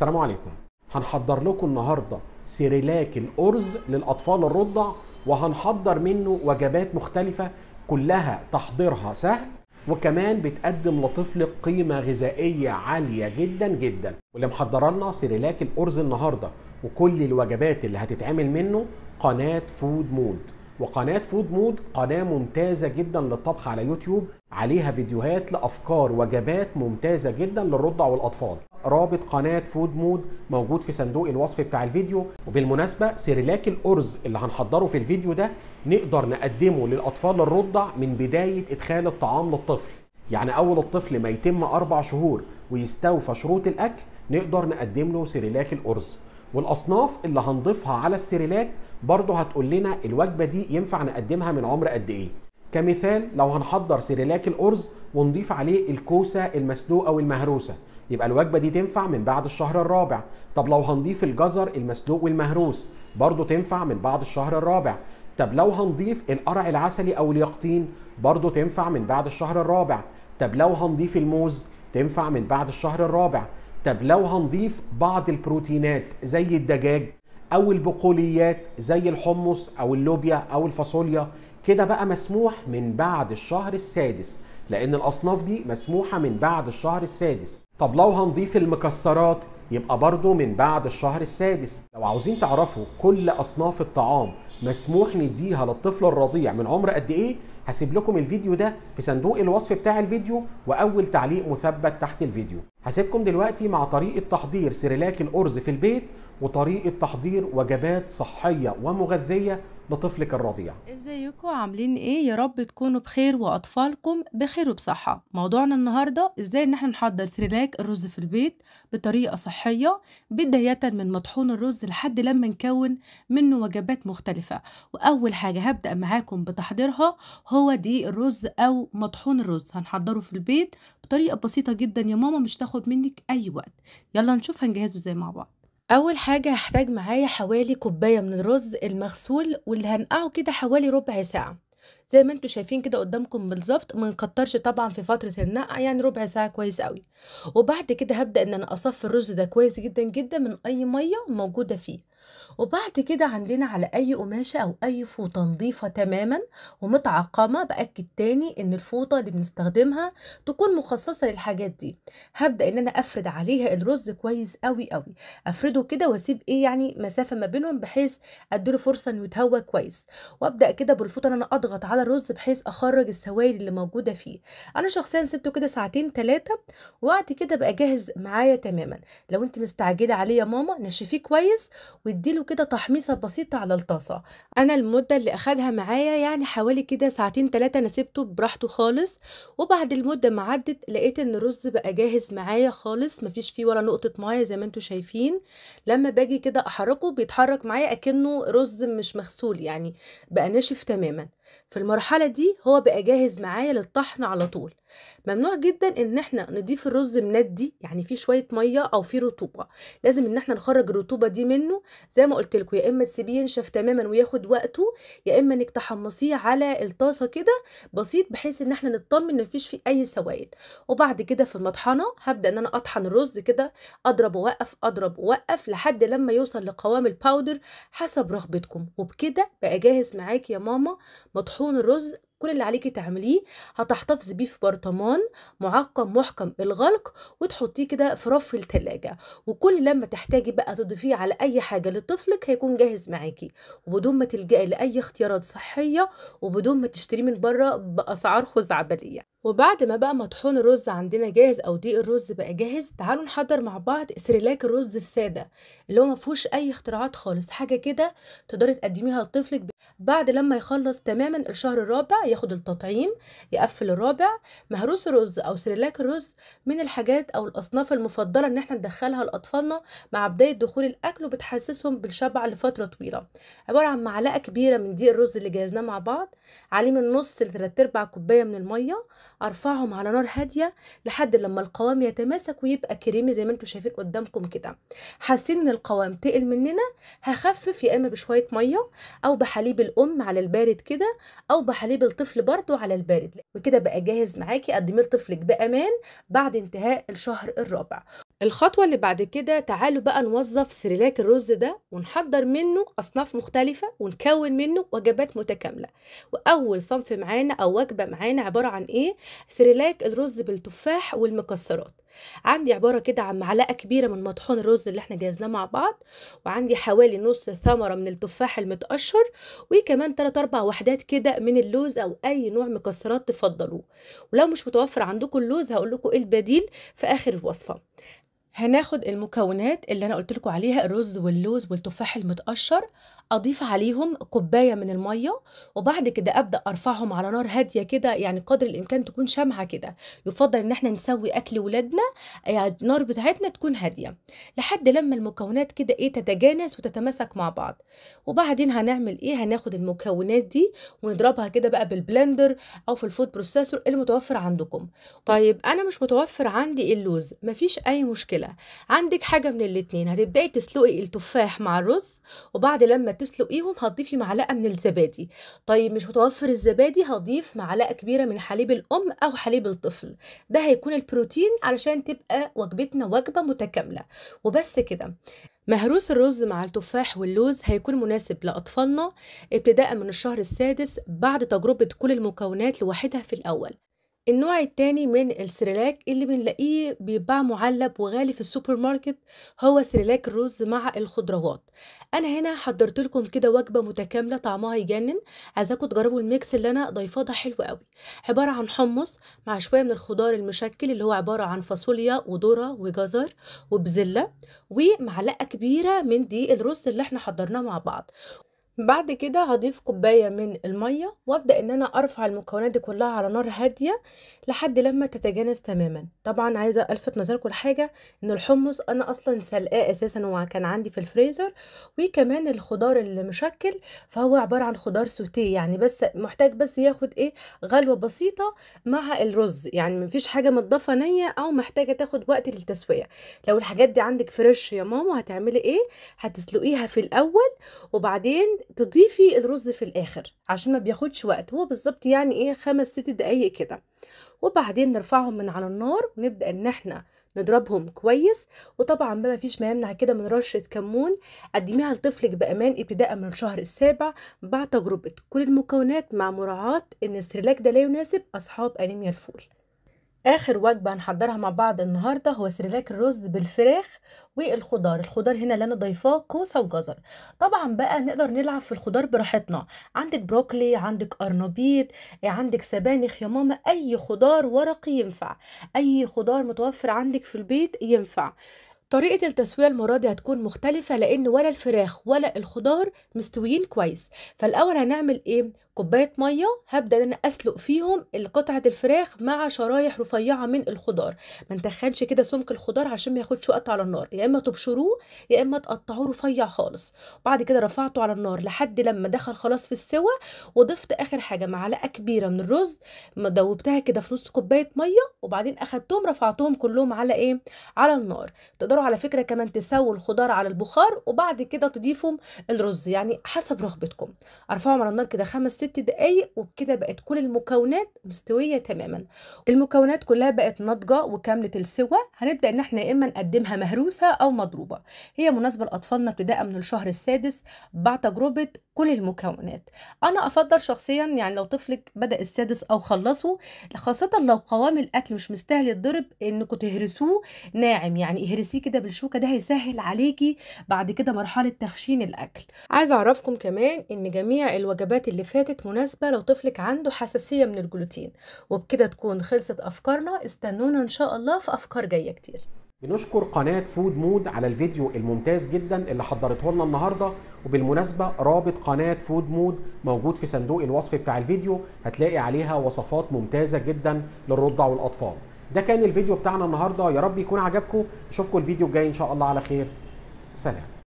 السلام عليكم هنحضر لكم النهارده سيريلاك الارز للاطفال الرضع وهنحضر منه وجبات مختلفه كلها تحضيرها سهل وكمان بتقدم لطفلك قيمه غذائيه عاليه جدا جدا واللي محضر لنا سيريلاك الارز النهارده وكل الوجبات اللي هتتعمل منه قناه فود مود وقناة فود مود قناة ممتازة جدا للطبخ على يوتيوب عليها فيديوهات لأفكار وجبات ممتازة جدا للرضع والأطفال رابط قناه فود مود موجود في صندوق الوصف بتاع الفيديو وبالمناسبه سيريلاك الارز اللي هنحضره في الفيديو ده نقدر نقدمه للاطفال الرضع من بدايه ادخال الطعام للطفل يعني اول الطفل ما يتم اربع شهور ويستوفى شروط الاكل نقدر نقدم له سيريلاك الارز والاصناف اللي هنضيفها على السيريلاك برضه هتقول لنا الوجبه دي ينفع نقدمها من عمر قد ايه كمثال لو هنحضر سيريلاك الارز ونضيف عليه الكوسه المسلوقه والمهروسه يبقى الوجبه دي تنفع من بعد الشهر الرابع طب لو هنضيف الجزر المسلوق والمهروس برضه تنفع من بعد الشهر الرابع طب لو هنضيف القرع العسلي او اليقطين برضه تنفع من بعد الشهر الرابع طب لو هنضيف الموز تنفع من بعد الشهر الرابع طب لو هنضيف بعض البروتينات زي الدجاج او البقوليات زي الحمص او اللوبيا او الفاصوليا كده بقى مسموح من بعد الشهر السادس لأن الأصناف دي مسموحة من بعد الشهر السادس طب لو هنضيف المكسرات يبقى برضو من بعد الشهر السادس لو عاوزين تعرفوا كل أصناف الطعام مسموح نديها للطفل الرضيع من عمر قد إيه هسيب لكم الفيديو ده في صندوق الوصف بتاع الفيديو وأول تعليق مثبت تحت الفيديو هسيبكم دلوقتي مع طريقة تحضير سريلاك الأرز في البيت وطريقة تحضير وجبات صحية ومغذية بطفلك الرضيع ازيكم عاملين ايه يا رب تكونوا بخير واطفالكم بخير وبصحه موضوعنا النهارده ازاي ان احنا نحضر سريلاك الرز في البيت بطريقه صحيه بدايه من مطحون الرز لحد لما نكون منه وجبات مختلفه واول حاجه هبدا معاكم بتحضيرها هو دي الرز او مطحون الرز هنحضره في البيت بطريقه بسيطه جدا يا ماما مش تاخد منك اي وقت يلا نشوف هنجهزه ازاي مع بعض اول حاجه هحتاج معايا حوالي كوبايه من الرز المغسول واللي هنقعه كده حوالي ربع ساعه زي ما انتوا شايفين كده قدامكم بالظبط ما نكترش طبعا في فتره النقع يعني ربع ساعه كويس قوي وبعد كده هبدا ان انا اصفي الرز ده كويس جدا جدا من اي ميه موجوده فيه وبعد كده عندنا على اي قماشه او اي فوطه نظيفه تماما ومتعقمه باكد تاني ان الفوطه اللي بنستخدمها تكون مخصصه للحاجات دي هبدا ان انا افرد عليها الرز كويس قوي قوي افرده كده واسيب ايه يعني مسافه ما بينهم بحيث اديله فرصه انه يتهوى كويس وابدا كده بالفوطه ان انا اضغط على الرز بحيث اخرج السوائل اللي موجوده فيه انا شخصيا سبته كده ساعتين ثلاثه وبعد كده بقى جاهز معايا تماما لو انت مستعجله عليه يا ماما نشفيه كويس واديله اديله كده تحميصه بسيطه على الطاسه انا المده اللي اخدها معايا يعني حوالي كده ساعتين ثلاثه انا سبته براحته خالص وبعد المده ما عدت لقيت ان الرز بقى جاهز معايا خالص مفيش فيه ولا نقطه ميه زي ما انتم شايفين لما باجي كده احركه بيتحرك معايا اكنه رز مش مغسول يعني بقى ناشف تماما في المرحله دي هو بقى جاهز معايا للطحن على طول ممنوع جدا ان احنا نضيف الرز مندي يعني فيه شويه ميه او فيه رطوبه لازم ان احنا نخرج الرطوبه دي منه زي ما قلت لكم يا اما تسيبيه ينشف تماما وياخد وقته يا اما انك تحمصيه على الطاسه كده بسيط بحيث ان احنا نطمن ان مفيش فيه اي سوائل وبعد كده في المطحنه هبدا ان انا اطحن الرز كده اضرب واوقف اضرب واوقف لحد لما يوصل لقوام الباودر حسب رغبتكم وبكده بقى جاهز معاكي يا ماما مطحون الرز كل اللي عليكي تعمليه هتحتفظي بيه في برطمان معقم محكم الغلق وتحطيه كده في رف التلاجة وكل لما تحتاجي بقى تضيفيه على اي حاجة لطفلك هيكون جاهز معاكي وبدون ما تلجئي لاي اختيارات صحية وبدون ما تشتريه من بره باسعار خزعبلية وبعد ما بقى مطحون الرز عندنا جاهز او دقيق الرز بقى جاهز تعالوا نحضر مع بعض سريلاك الرز الساده اللي هو ما فيهوش اي اختراعات خالص حاجه كده تقدري تقدميها لطفلك بعد لما يخلص تماما الشهر الرابع ياخد التطعيم يقفل الرابع مهروس الرز او سريلاك الرز من الحاجات او الاصناف المفضله ان احنا ندخلها لاطفالنا مع بدايه دخول الاكل وبتحسسهم بالشبع لفتره طويله عباره عن معلقه كبيره من دقيق الرز اللي جهزناه مع بعض عليه من نص لتلات ارباع كوبايه من الميه ارفعهم على نار هاديه لحد لما القوام يتماسك ويبقى كريمي زي ما انتم شايفين قدامكم كده حاسين ان القوام تقل مننا هخفف يا اما بشويه ميه او بحليب الام على البارد كده او بحليب الطفل برده على البارد وكده بقى جاهز معاكي قدميه لطفلك بامان بعد انتهاء الشهر الرابع الخطوة اللي بعد كده تعالوا بقى نوظف سريلاك الرز ده ونحضر منه أصناف مختلفة ونكون منه وجبات متكاملة وأول صنف معانا أو وجبة معانا عبارة عن إيه؟ سريلاك الرز بالتفاح والمكسرات عندي عبارة كده عن معلقة كبيرة من مطحون الرز اللي احنا جهزناه مع بعض وعندي حوالي نص ثمرة من التفاح المتقشر وكمان 3 أربع وحدات كده من اللوز أو أي نوع مكسرات تفضلوه ولو مش متوفر عندكم اللوز هقول لكم إيه البديل في آخر الوصفة هناخد المكونات اللي انا قلت لكم عليها الرز واللوز والتفاح المتقشر اضيف عليهم كوبايه من الميه وبعد كده ابدا ارفعهم على نار هاديه كده يعني قدر الامكان تكون شمعه كده يفضل ان احنا نسوي اكل ولادنا آه، يعني النار بتاعتنا تكون هاديه لحد لما المكونات كده ايه تتجانس وتتماسك مع بعض وبعدين هنعمل ايه هناخد المكونات دي ونضربها كده بقى بالبلندر او في الفود بروسيسور المتوفر عندكم طيب انا مش متوفر عندي اللوز مفيش اي مشكله مشكله عندك حاجه من الاتنين هتبداي تسلقي التفاح مع الرز وبعد لما تسلقيهم هتضيفي معلقه من الزبادي طيب مش متوفر الزبادي هضيف معلقه كبيره من حليب الام او حليب الطفل ده هيكون البروتين علشان تبقى وجبتنا وجبه متكامله وبس كده مهروس الرز مع التفاح واللوز هيكون مناسب لأطفالنا ابتداء من الشهر السادس بعد تجربة كل المكونات لوحدها في الأول النوع التاني من السريلاك اللي بنلاقيه بيتباع معلب وغالي في السوبر ماركت هو سريلاك الرز مع الخضروات انا هنا حضرت لكم كده وجبه متكامله طعمها يجنن عايزاكم تجربوا الميكس اللي انا ضايفاه حلو قوي عباره عن حمص مع شويه من الخضار المشكل اللي هو عباره عن فاصوليا وذره وجزر وبزله ومعلقه كبيره من دي الرز اللي احنا حضرناه مع بعض بعد كده هضيف كوبايه من الميه وابدا ان انا ارفع المكونات دي كلها على نار هاديه لحد لما تتجانس تماما طبعا عايزه الفت نظركم لحاجه ان الحمص انا اصلا سلقاه اساسا وكان عندي في الفريزر وكمان الخضار اللي مشكل فهو عباره عن خضار سوتيه يعني بس محتاج بس ياخد ايه غلوه بسيطه مع الرز يعني مفيش حاجه متضافه نيه او محتاجه تاخد وقت للتسويه لو الحاجات دي عندك فريش يا ماما هتعملي ايه هتسلقيها في الاول وبعدين تضيفي الرز في الاخر عشان ما بياخدش وقت هو بالظبط يعني ايه خمس ست دقايق كده وبعدين نرفعهم من على النار ونبدا ان احنا نضربهم كويس وطبعا ما فيش ما يمنع كده من رشه كمون قدميها لطفلك بامان ابتداء من الشهر السابع بعد تجربه كل المكونات مع مراعاه ان السريلاك ده لا يناسب اصحاب انيميا الفول اخر وجبه هنحضرها مع بعض النهارده هو سريلاك الرز بالفراخ والخضار الخضار هنا اللي انا ضايفاه كوسه وجزر طبعا بقى نقدر نلعب في الخضار براحتنا عندك بروكلي عندك قرنبيط عندك سبانخ يا ماما اي خضار ورقي ينفع اي خضار متوفر عندك في البيت ينفع طريقة التسوية المرة دي هتكون مختلفة لأن ولا الفراخ ولا الخضار مستويين كويس فالأول هنعمل إيه؟ كوباية مية هبدأ إن أنا أسلق فيهم قطعة الفراخ مع شرايح رفيعة من الخضار ما نتخنش كده سمك الخضار عشان ما ياخدش وقت على النار يا إما تبشروه يا إما تقطعوه رفيع خالص وبعد كده رفعته على النار لحد لما دخل خلاص في السوى وضفت آخر حاجة معلقة كبيرة من الرز دوبتها كده في نص كوباية مية وبعدين أخدتهم رفعتهم كلهم على إيه؟ على النار تقدروا تقدروا على فكره كمان تسووا الخضار على البخار وبعد كده تضيفوا الرز يعني حسب رغبتكم ارفعوا على النار كده خمس ست دقايق وبكده بقت كل المكونات مستويه تماما المكونات كلها بقت ناضجه وكامله السوى هنبدا ان احنا يا اما نقدمها مهروسه او مضروبه هي مناسبه لاطفالنا ابتداء من الشهر السادس بعد تجربه كل المكونات انا افضل شخصيا يعني لو طفلك بدا السادس او خلصه خاصه لو قوام الاكل مش مستاهل يتضرب انكم تهرسوه ناعم يعني اهرسيه كده بالشوكه ده هيسهل عليكي بعد كده مرحله تخشين الاكل عايزه اعرفكم كمان ان جميع الوجبات اللي فاتت مناسبه لو طفلك عنده حساسيه من الجلوتين وبكده تكون خلصت افكارنا استنونا ان شاء الله في افكار جايه كتير بنشكر قناة فود مود على الفيديو الممتاز جدا اللي حضرته لنا النهاردة وبالمناسبة رابط قناة فود مود موجود في صندوق الوصف بتاع الفيديو هتلاقي عليها وصفات ممتازة جدا للرضع والأطفال ده كان الفيديو بتاعنا النهارده يا رب يكون عجبكم اشوفكم الفيديو الجاي ان شاء الله على خير سلام